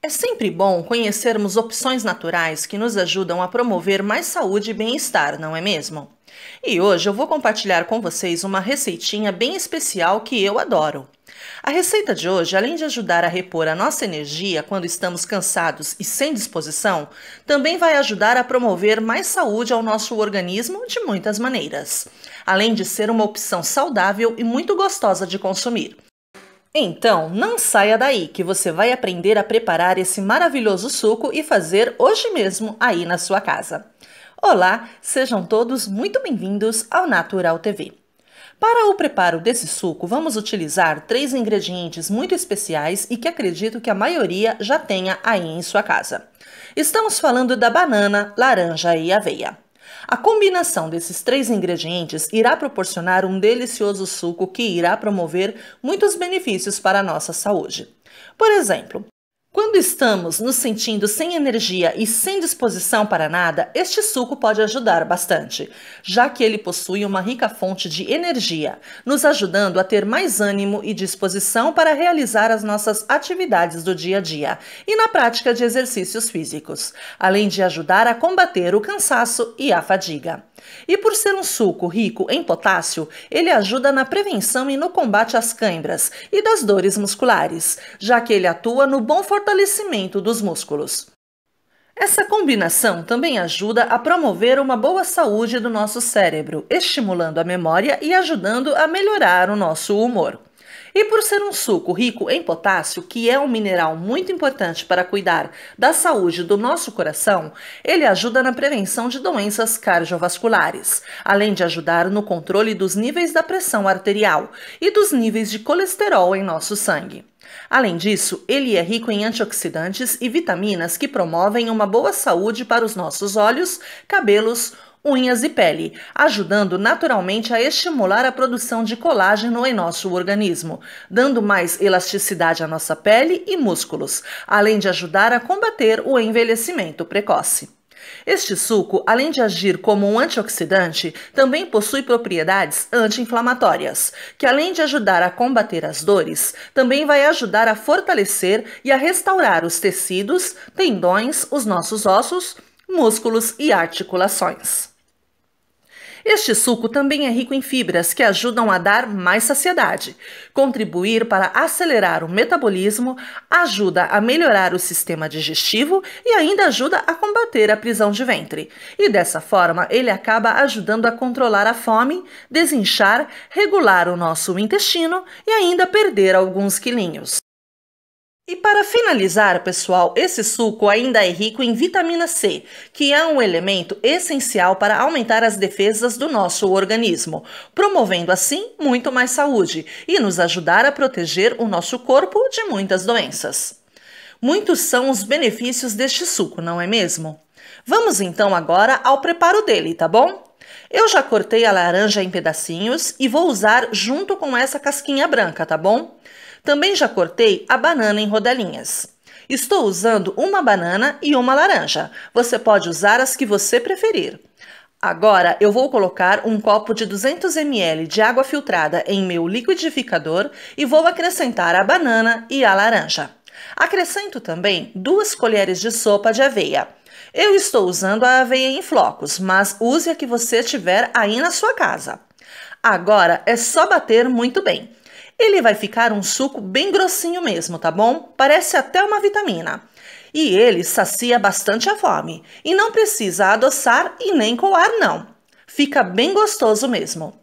É sempre bom conhecermos opções naturais que nos ajudam a promover mais saúde e bem-estar, não é mesmo? E hoje eu vou compartilhar com vocês uma receitinha bem especial que eu adoro. A receita de hoje, além de ajudar a repor a nossa energia quando estamos cansados e sem disposição, também vai ajudar a promover mais saúde ao nosso organismo de muitas maneiras, além de ser uma opção saudável e muito gostosa de consumir. Então, não saia daí que você vai aprender a preparar esse maravilhoso suco e fazer hoje mesmo aí na sua casa. Olá, sejam todos muito bem-vindos ao Natural TV. Para o preparo desse suco, vamos utilizar três ingredientes muito especiais e que acredito que a maioria já tenha aí em sua casa. Estamos falando da banana, laranja e aveia. A combinação desses três ingredientes irá proporcionar um delicioso suco que irá promover muitos benefícios para a nossa saúde. Por exemplo, quando estamos nos sentindo sem energia e sem disposição para nada, este suco pode ajudar bastante, já que ele possui uma rica fonte de energia, nos ajudando a ter mais ânimo e disposição para realizar as nossas atividades do dia a dia e na prática de exercícios físicos, além de ajudar a combater o cansaço e a fadiga. E por ser um suco rico em potássio, ele ajuda na prevenção e no combate às cãibras e das dores musculares, já que ele atua no bom fortalecimento dos músculos. Essa combinação também ajuda a promover uma boa saúde do nosso cérebro, estimulando a memória e ajudando a melhorar o nosso humor. E por ser um suco rico em potássio, que é um mineral muito importante para cuidar da saúde do nosso coração, ele ajuda na prevenção de doenças cardiovasculares, além de ajudar no controle dos níveis da pressão arterial e dos níveis de colesterol em nosso sangue. Além disso, ele é rico em antioxidantes e vitaminas que promovem uma boa saúde para os nossos olhos, cabelos, unhas e pele, ajudando naturalmente a estimular a produção de colágeno em nosso organismo, dando mais elasticidade à nossa pele e músculos, além de ajudar a combater o envelhecimento precoce. Este suco, além de agir como um antioxidante, também possui propriedades anti-inflamatórias, que além de ajudar a combater as dores, também vai ajudar a fortalecer e a restaurar os tecidos, tendões, os nossos ossos, músculos e articulações. Este suco também é rico em fibras que ajudam a dar mais saciedade. Contribuir para acelerar o metabolismo ajuda a melhorar o sistema digestivo e ainda ajuda a combater a prisão de ventre. E dessa forma, ele acaba ajudando a controlar a fome, desinchar, regular o nosso intestino e ainda perder alguns quilinhos. E para finalizar, pessoal, esse suco ainda é rico em vitamina C, que é um elemento essencial para aumentar as defesas do nosso organismo, promovendo assim muito mais saúde e nos ajudar a proteger o nosso corpo de muitas doenças. Muitos são os benefícios deste suco, não é mesmo? Vamos então agora ao preparo dele, tá bom? Eu já cortei a laranja em pedacinhos e vou usar junto com essa casquinha branca, tá bom? Também já cortei a banana em rodelinhas. Estou usando uma banana e uma laranja. Você pode usar as que você preferir. Agora eu vou colocar um copo de 200 ml de água filtrada em meu liquidificador e vou acrescentar a banana e a laranja. Acrescento também duas colheres de sopa de aveia. Eu estou usando a aveia em flocos, mas use a que você tiver aí na sua casa. Agora é só bater muito bem. Ele vai ficar um suco bem grossinho mesmo, tá bom? Parece até uma vitamina. E ele sacia bastante a fome e não precisa adoçar e nem coar não. Fica bem gostoso mesmo.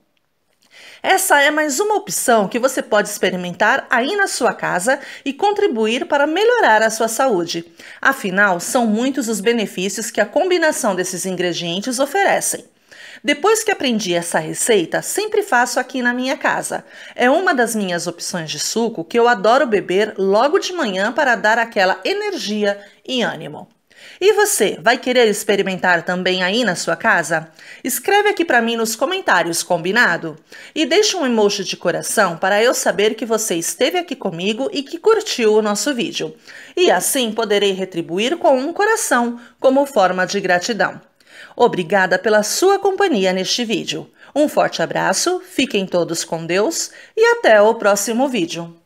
Essa é mais uma opção que você pode experimentar aí na sua casa e contribuir para melhorar a sua saúde. Afinal, são muitos os benefícios que a combinação desses ingredientes oferecem. Depois que aprendi essa receita, sempre faço aqui na minha casa. É uma das minhas opções de suco que eu adoro beber logo de manhã para dar aquela energia e ânimo. E você, vai querer experimentar também aí na sua casa? Escreve aqui para mim nos comentários, combinado? E deixa um emoji de coração para eu saber que você esteve aqui comigo e que curtiu o nosso vídeo. E assim poderei retribuir com um coração como forma de gratidão. Obrigada pela sua companhia neste vídeo. Um forte abraço, fiquem todos com Deus e até o próximo vídeo.